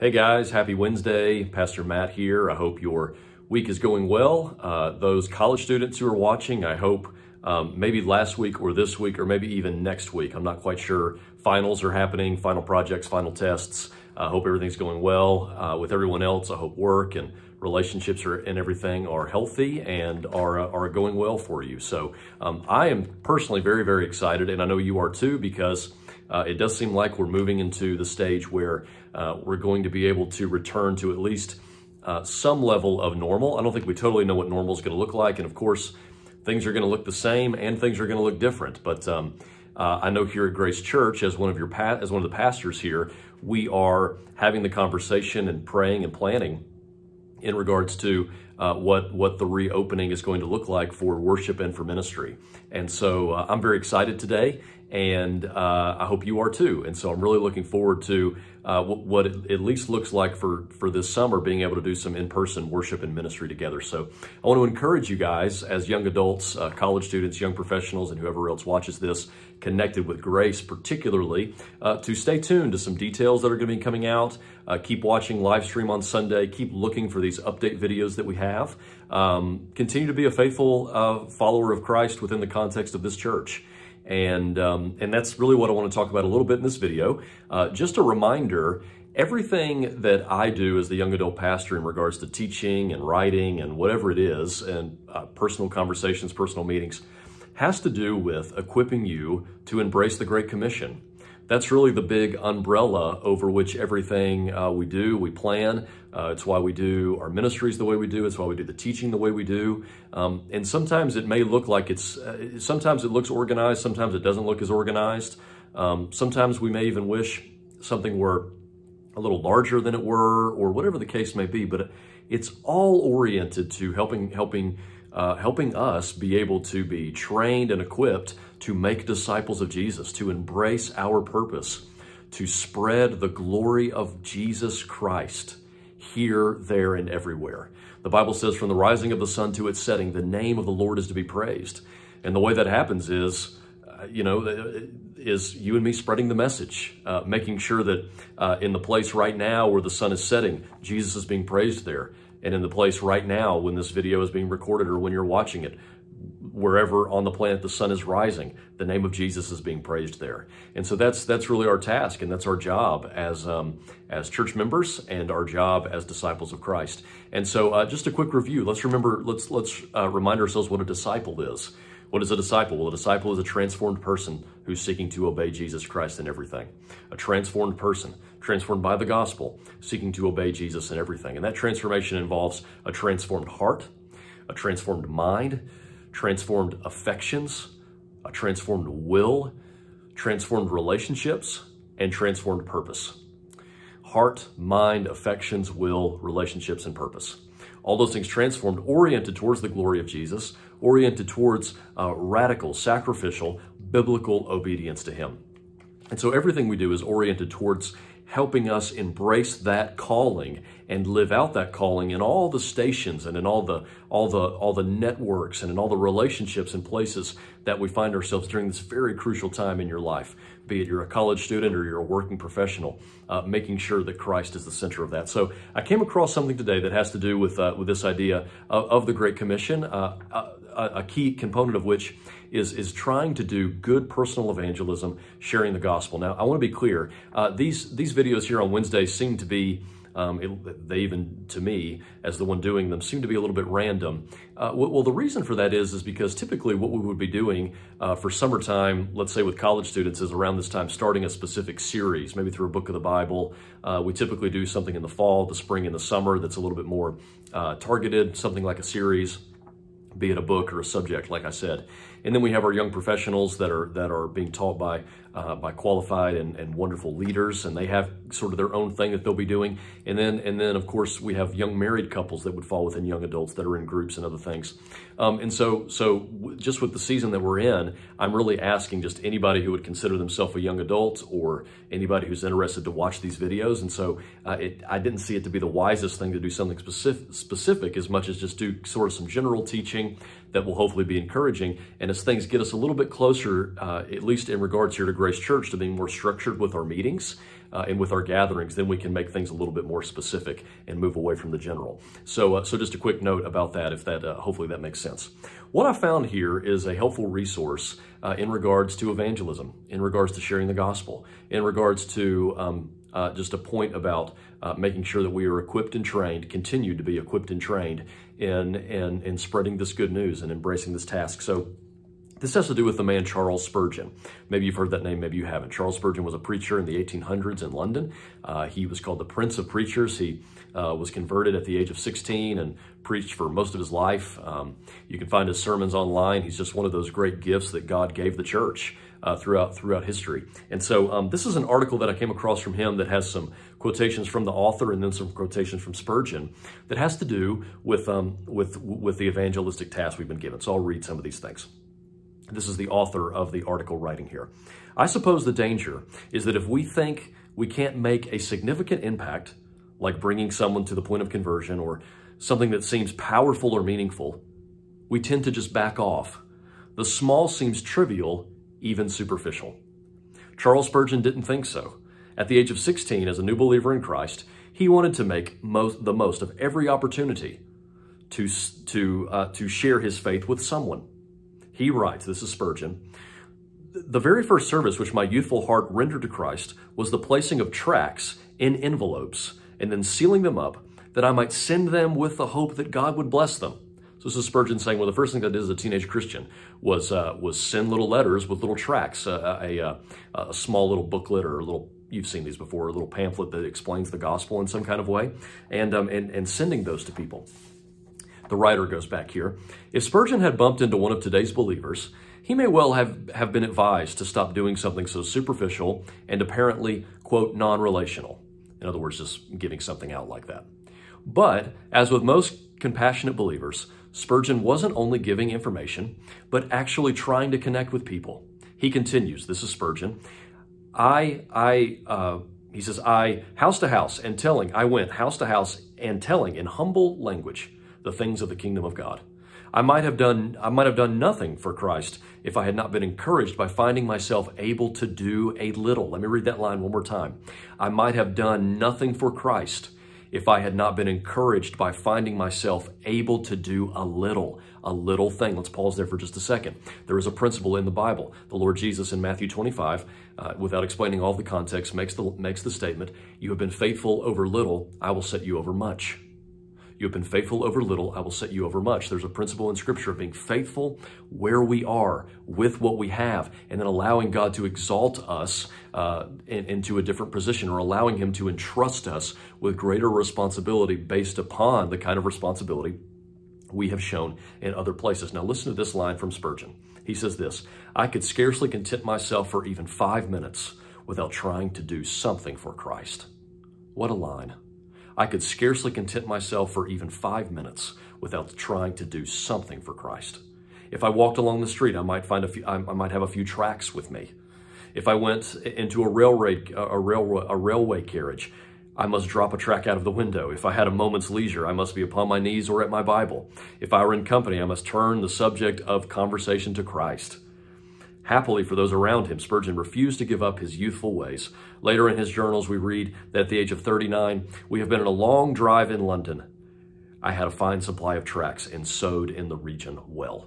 Hey guys, happy Wednesday. Pastor Matt here. I hope your week is going well. Uh, those college students who are watching, I hope um, maybe last week or this week or maybe even next week. I'm not quite sure. Finals are happening, final projects, final tests. I hope everything's going well uh, with everyone else. I hope work and relationships are, and everything are healthy and are, uh, are going well for you. So um, I am personally very, very excited, and I know you are too, because uh, it does seem like we're moving into the stage where uh, we're going to be able to return to at least uh, some level of normal. I don't think we totally know what normal is going to look like. And of course, things are going to look the same and things are going to look different. But um, uh, I know here at Grace Church, as one of your as one of the pastors here, we are having the conversation and praying and planning in regards to uh, what what the reopening is going to look like for worship and for ministry. And so uh, I'm very excited today, and uh, I hope you are too. And so I'm really looking forward to uh, what it at least looks like for for this summer, being able to do some in-person worship and ministry together. So I want to encourage you guys as young adults, uh, college students, young professionals, and whoever else watches this, connected with grace, particularly uh, to stay tuned to some details that are going to be coming out. keep watching live stream on Sunday. Keep looking for these update videos that we have have. Um, continue to be a faithful uh, follower of Christ within the context of this church. And, um, and that's really what I want to talk about a little bit in this video. Uh, just a reminder, everything that I do as the young adult pastor in regards to teaching and writing and whatever it is, and uh, personal conversations, personal meetings, has to do with equipping you to embrace the Great Commission that's really the big umbrella over which everything uh, we do, we plan. Uh, it's why we do our ministries the way we do. It's why we do the teaching the way we do. Um, and sometimes it may look like it's, uh, sometimes it looks organized, sometimes it doesn't look as organized. Um, sometimes we may even wish something were a little larger than it were, or whatever the case may be, but it's all oriented to helping, helping uh, helping us be able to be trained and equipped to make disciples of Jesus, to embrace our purpose, to spread the glory of Jesus Christ here, there, and everywhere. The Bible says, from the rising of the sun to its setting, the name of the Lord is to be praised. And the way that happens is, uh, you know, uh, is you and me spreading the message, uh, making sure that uh, in the place right now where the sun is setting, Jesus is being praised there and in the place right now when this video is being recorded or when you're watching it, wherever on the planet the sun is rising, the name of Jesus is being praised there. And so that's that's really our task and that's our job as um, as church members and our job as disciples of Christ. And so uh, just a quick review. Let's remember. Let's let's uh, remind ourselves what a disciple is. What is a disciple? Well, a disciple is a transformed person who's seeking to obey Jesus Christ in everything. A transformed person, transformed by the gospel, seeking to obey Jesus in everything. And that transformation involves a transformed heart, a transformed mind, transformed affections, a transformed will, transformed relationships, and transformed purpose. Heart, mind, affections, will, relationships, and purpose all those things transformed, oriented towards the glory of Jesus, oriented towards uh, radical, sacrificial, biblical obedience to Him. And so everything we do is oriented towards helping us embrace that calling and live out that calling in all the stations and in all the all the all the networks and in all the relationships and places that we find ourselves during this very crucial time in your life be it you're a college student or you're a working professional uh, making sure that christ is the center of that so i came across something today that has to do with uh, with this idea of, of the great commission uh, uh a, a key component of which is, is trying to do good personal evangelism, sharing the gospel. Now, I want to be clear. Uh, these, these videos here on Wednesday seem to be um, it, they even, to me, as the one doing them, seem to be a little bit random. Uh, well, the reason for that is, is because typically what we would be doing uh, for summertime, let's say with college students, is around this time starting a specific series, maybe through a book of the Bible. Uh, we typically do something in the fall, the spring, and the summer that's a little bit more uh, targeted, something like a series be it a book or a subject, like I said. And then we have our young professionals that are that are being taught by uh, by qualified and, and wonderful leaders, and they have sort of their own thing that they'll be doing. And then and then of course we have young married couples that would fall within young adults that are in groups and other things. Um, and so so just with the season that we're in, I'm really asking just anybody who would consider themselves a young adult or anybody who's interested to watch these videos. And so uh, it, I didn't see it to be the wisest thing to do something specific specific as much as just do sort of some general teaching that will hopefully be encouraging and and as things get us a little bit closer, uh, at least in regards here to Grace Church, to being more structured with our meetings uh, and with our gatherings, then we can make things a little bit more specific and move away from the general. So, uh, so just a quick note about that, if that uh, hopefully that makes sense. What I found here is a helpful resource uh, in regards to evangelism, in regards to sharing the gospel, in regards to um, uh, just a point about uh, making sure that we are equipped and trained, continue to be equipped and trained in, in, in spreading this good news and embracing this task. So this has to do with the man Charles Spurgeon. Maybe you've heard that name, maybe you haven't. Charles Spurgeon was a preacher in the 1800s in London. Uh, he was called the Prince of Preachers. He uh, was converted at the age of 16 and preached for most of his life. Um, you can find his sermons online. He's just one of those great gifts that God gave the church. Uh, throughout throughout history. And so um, this is an article that I came across from him that has some quotations from the author and then some quotations from Spurgeon that has to do with um, with with the evangelistic task we've been given. So I'll read some of these things. This is the author of the article writing here. I suppose the danger is that if we think we can't make a significant impact, like bringing someone to the point of conversion or something that seems powerful or meaningful, we tend to just back off. The small seems trivial, even superficial. Charles Spurgeon didn't think so. At the age of 16, as a new believer in Christ, he wanted to make most, the most of every opportunity to, to, uh, to share his faith with someone. He writes, this is Spurgeon, the very first service which my youthful heart rendered to Christ was the placing of tracts in envelopes and then sealing them up that I might send them with the hope that God would bless them. So this is Spurgeon saying, well, the first thing I did as a teenage Christian was uh, was send little letters with little tracts, uh, a, a, uh, a, small little booklet or a little, you've seen these before, a little pamphlet that explains the gospel in some kind of way, and, um, and, and sending those to people. The writer goes back here. If Spurgeon had bumped into one of today's believers, he may well have, have been advised to stop doing something so superficial and apparently, quote, non relational. In other words, just giving something out like that. But as with most compassionate believers, Spurgeon wasn't only giving information, but actually trying to connect with people. He continues, this is Spurgeon. I, I, uh, he says, I, house to house and telling, I went house to house and telling in humble language the things of the kingdom of God. I might have done I might have done nothing for Christ if I had not been encouraged by finding myself able to do a little. Let me read that line one more time. I might have done nothing for Christ if I had not been encouraged by finding myself able to do a little, a little thing. Let's pause there for just a second. There is a principle in the Bible. The Lord Jesus in Matthew 25, uh, without explaining all the context, makes the, makes the statement, you have been faithful over little, I will set you over much. You have been faithful over little, I will set you over much. There's a principle in scripture of being faithful where we are with what we have and then allowing God to exalt us uh, in, into a different position or allowing him to entrust us with greater responsibility based upon the kind of responsibility we have shown in other places. Now listen to this line from Spurgeon. He says this, I could scarcely content myself for even five minutes without trying to do something for Christ. What a line. I could scarcely content myself for even five minutes without trying to do something for Christ. If I walked along the street, I might find a few, I might have a few tracks with me. If I went into a railroad a a railway carriage, I must drop a track out of the window. If I had a moment's leisure, I must be upon my knees or at my Bible. If I were in company, I must turn the subject of conversation to Christ. Happily for those around him, Spurgeon refused to give up his youthful ways. Later in his journals, we read that at the age of 39, we have been in a long drive in London. I had a fine supply of tracts and sowed in the region well.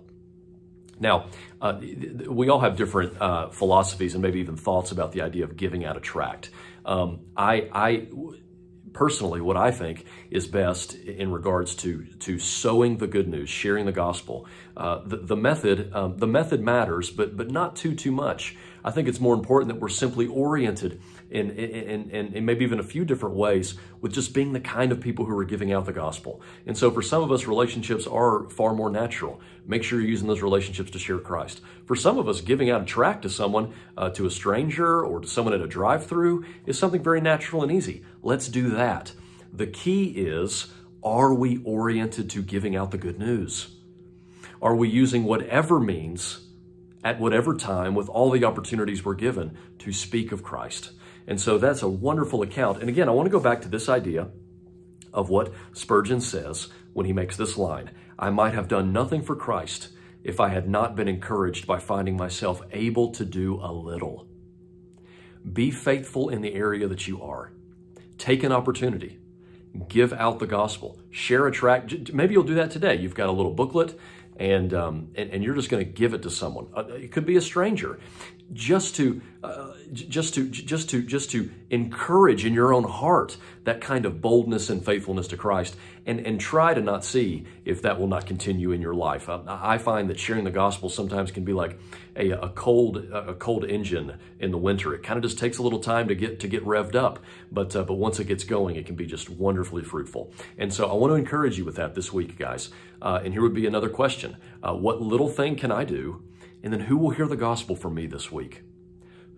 Now, uh, we all have different uh, philosophies and maybe even thoughts about the idea of giving out a tract. Um, I, I, personally what I think is best in regards to to sowing the good news, sharing the gospel. Uh, the, the, method um, the method matters, but but not too too much. I think it's more important that we're simply oriented in, in, in, in, maybe even a few different ways with just being the kind of people who are giving out the gospel. And so for some of us, relationships are far more natural. Make sure you're using those relationships to share Christ. For some of us, giving out a tract to someone, uh, to a stranger or to someone at a drive through is something very natural and easy. Let's do that. The key is, are we oriented to giving out the good news? Are we using whatever means at whatever time with all the opportunities we're given to speak of Christ. And so that's a wonderful account. And again, I want to go back to this idea of what Spurgeon says when he makes this line I might have done nothing for Christ if I had not been encouraged by finding myself able to do a little. Be faithful in the area that you are. Take an opportunity. Give out the gospel. Share a tract. Maybe you'll do that today. You've got a little booklet and, um, and, and, you're just going to give it to someone. Uh, it could be a stranger just to uh, just to just to just to encourage in your own heart that kind of boldness and faithfulness to Christ and and try to not see if that will not continue in your life um, I, I find that sharing the gospel sometimes can be like a, a cold a cold engine in the winter it kind of just takes a little time to get to get revved up but uh, but once it gets going it can be just wonderfully fruitful and so I want to encourage you with that this week guys uh, and here would be another question uh, what little thing can I do and then who will hear the gospel from me this week?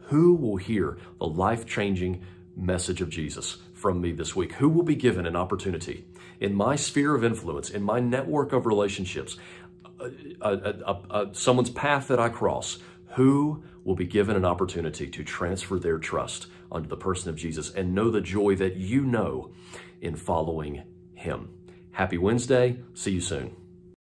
Who will hear the life changing message of Jesus from me this week? Who will be given an opportunity in my sphere of influence, in my network of relationships, someone's path that I cross? Who will be given an opportunity to transfer their trust unto the person of Jesus and know the joy that you know in following him? Happy Wednesday. See you soon.